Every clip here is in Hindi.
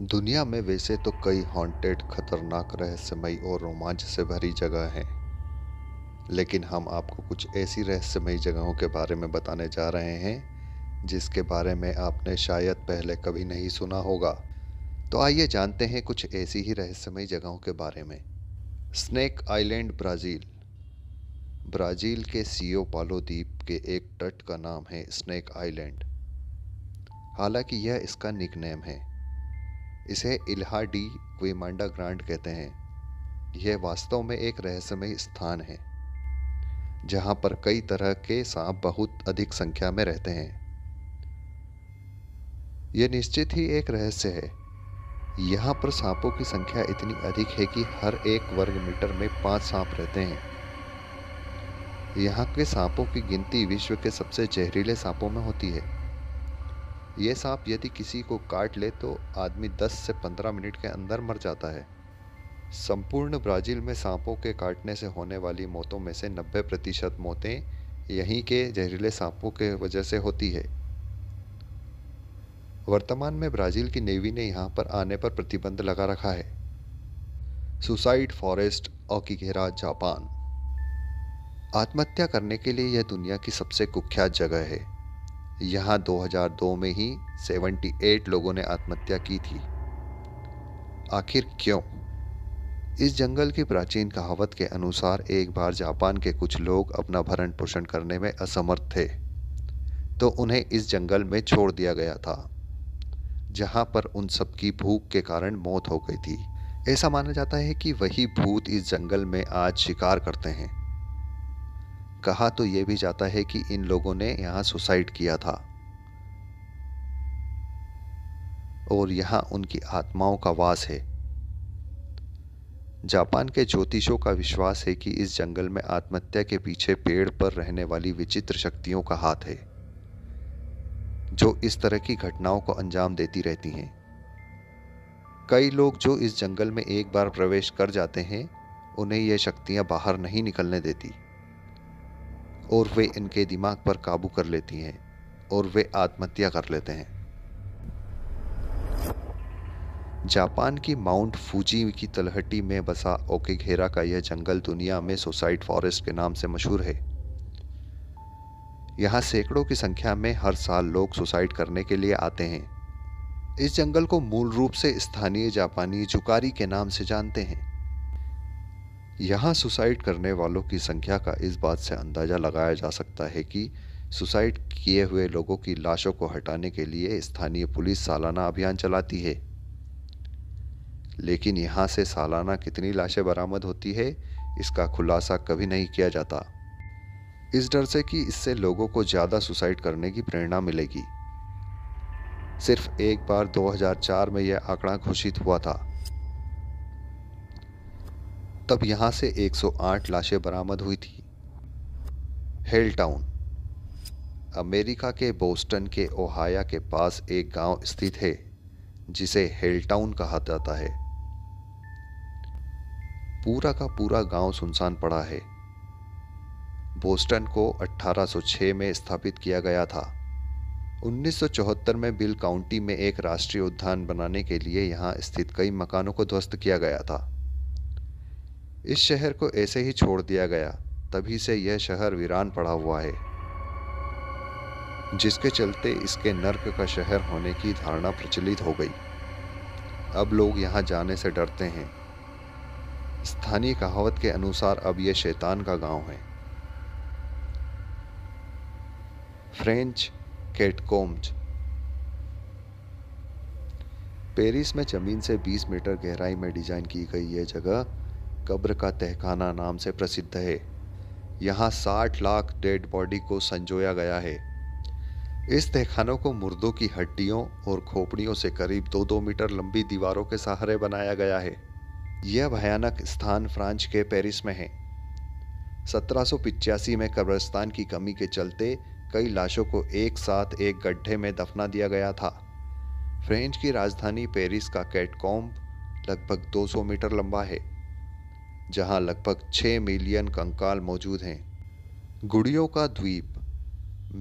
दुनिया में वैसे तो कई हॉन्टेड खतरनाक रहस्यमय और रोमांच से भरी जगह हैं लेकिन हम आपको कुछ ऐसी रहस्यमयी जगहों के बारे में बताने जा रहे हैं जिसके बारे में आपने शायद पहले कभी नहीं सुना होगा तो आइए जानते हैं कुछ ऐसी ही रहस्यमयी जगहों के बारे में स्नेक आइलैंड ब्राज़ील ब्राज़ील के सीओ पालो द्वीप के एक तट का नाम है स्नेक आइलैंड हालांकि यह इसका निकनेम है इसे इल्हा डी क्वेमांडा ग्रांड कहते हैं यह वास्तव में एक रहस्यमय स्थान है जहां पर कई तरह के सांप बहुत अधिक संख्या में रहते हैं यह निश्चित ही एक रहस्य है यहाँ पर सांपों की संख्या इतनी अधिक है कि हर एक वर्ग मीटर में पांच सांप रहते हैं यहाँ के सांपों की गिनती विश्व के सबसे जहरीले सांपों में होती है ये सांप यदि किसी को काट ले तो आदमी 10 से 15 मिनट के अंदर मर जाता है संपूर्ण ब्राज़ील में सांपों के काटने से होने वाली मौतों में से 90 प्रतिशत मौतें यहीं के जहरीले सांपों के वजह से होती है वर्तमान में ब्राज़ील की नेवी ने यहाँ पर आने पर प्रतिबंध लगा रखा है सुसाइड फॉरेस्ट घेरा जापान आत्महत्या करने के लिए यह दुनिया की सबसे कुख्यात जगह है यहाँ 2002 में ही 78 लोगों ने आत्महत्या की थी आखिर क्यों इस जंगल की प्राचीन कहावत के अनुसार एक बार जापान के कुछ लोग अपना भरण पोषण करने में असमर्थ थे तो उन्हें इस जंगल में छोड़ दिया गया था जहां पर उन सबकी भूख के कारण मौत हो गई थी ऐसा माना जाता है कि वही भूत इस जंगल में आज शिकार करते हैं कहा तो यह भी जाता है कि इन लोगों ने यहाँ सुसाइड किया था और यहाँ उनकी आत्माओं का वास है जापान के ज्योतिषों का विश्वास है कि इस जंगल में आत्महत्या के पीछे पेड़ पर रहने वाली विचित्र शक्तियों का हाथ है जो इस तरह की घटनाओं को अंजाम देती रहती हैं कई लोग जो इस जंगल में एक बार प्रवेश कर जाते हैं उन्हें ये शक्तियाँ बाहर नहीं निकलने देती और वे इनके दिमाग पर काबू कर लेती हैं और वे आत्महत्या कर लेते हैं जापान की माउंट फूजी की तलहटी में बसा ओकेघेरा का यह जंगल दुनिया में सुसाइड फॉरेस्ट के नाम से मशहूर है यहाँ सैकड़ों की संख्या में हर साल लोग सुसाइड करने के लिए आते हैं इस जंगल को मूल रूप से स्थानीय जापानी जुकारी के नाम से जानते हैं यहाँ सुसाइड करने वालों की संख्या का इस बात से अंदाज़ा लगाया जा सकता है कि सुसाइड किए हुए लोगों की लाशों को हटाने के लिए स्थानीय पुलिस सालाना अभियान चलाती है लेकिन यहाँ से सालाना कितनी लाशें बरामद होती है इसका खुलासा कभी नहीं किया जाता इस डर से कि इससे लोगों को ज़्यादा सुसाइड करने की प्रेरणा मिलेगी सिर्फ एक बार 2004 में यह आंकड़ा घोषित हुआ था तब यहाँ से 108 लाशें बरामद हुई थी हेल टाउन अमेरिका के बोस्टन के ओहाया के पास एक गांव स्थित है जिसे हेल टाउन कहा जाता है पूरा का पूरा गांव सुनसान पड़ा है बोस्टन को 1806 में स्थापित किया गया था 1974 में बिल काउंटी में एक राष्ट्रीय उद्यान बनाने के लिए यहां स्थित कई मकानों को ध्वस्त किया गया था इस शहर को ऐसे ही छोड़ दिया गया तभी से यह शहर वीरान पड़ा हुआ है जिसके चलते इसके नर्क का शहर होने की धारणा प्रचलित हो गई अब लोग यहाँ जाने से डरते हैं स्थानीय कहावत के अनुसार अब यह शैतान का गांव है फ्रेंच कैटकोम्ज पेरिस में ज़मीन से 20 मीटर गहराई में डिज़ाइन की गई यह जगह कब्र का तहखाना नाम से प्रसिद्ध है यहाँ 60 लाख डेड बॉडी को संजोया गया है इस तहखानों को मुर्दों की हड्डियों और खोपड़ियों से करीब दो दो मीटर लंबी दीवारों के सहारे बनाया गया है यह भयानक स्थान फ्रांस के पेरिस में है सत्रह में कब्रस्तान की कमी के चलते कई लाशों को एक साथ एक गड्ढे में दफना दिया गया था फ्रेंच की राजधानी पेरिस का कैटकॉम्ब लगभग 200 मीटर लंबा है जहां लगभग 6 मिलियन कंकाल मौजूद हैं गुड़ियों का द्वीप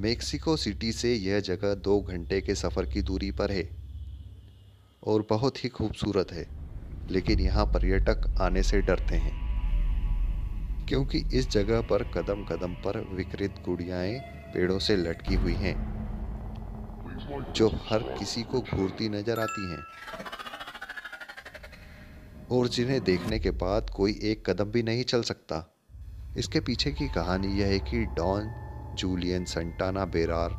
मेक्सिको सिटी से यह जगह दो घंटे के सफ़र की दूरी पर है और बहुत ही खूबसूरत है लेकिन यहाँ पर्यटक आने से डरते हैं क्योंकि इस जगह पर कदम कदम पर विकृत गुड़ियाएं पेड़ों से लटकी हुई हैं जो हर किसी को घूरती नजर आती हैं और जिन्हें देखने के बाद कोई एक कदम भी नहीं चल सकता इसके पीछे की कहानी यह है कि डॉन जूलियन संटाना बेरार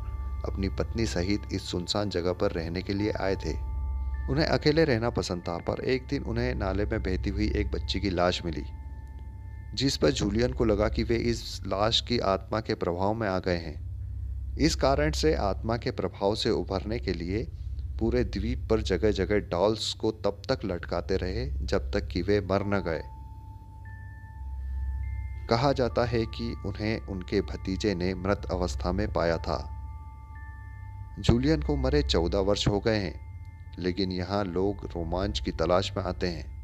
अपनी पत्नी सहित इस सुनसान जगह पर रहने के लिए आए थे उन्हें अकेले रहना पसंद था पर एक दिन उन्हें नाले में बहती हुई एक बच्ची की लाश मिली जिस पर जूलियन को लगा कि वे इस लाश की आत्मा के प्रभाव में आ गए हैं इस कारण से आत्मा के प्रभाव से उभरने के लिए पूरे द्वीप पर जगह जगह डॉल्स को तब तक लटकाते रहे जब तक कि वे मर न गए कहा जाता है कि उन्हें उनके भतीजे ने मृत अवस्था में पाया था जूलियन को मरे चौदह वर्ष हो गए हैं लेकिन यहाँ लोग रोमांच की तलाश में आते हैं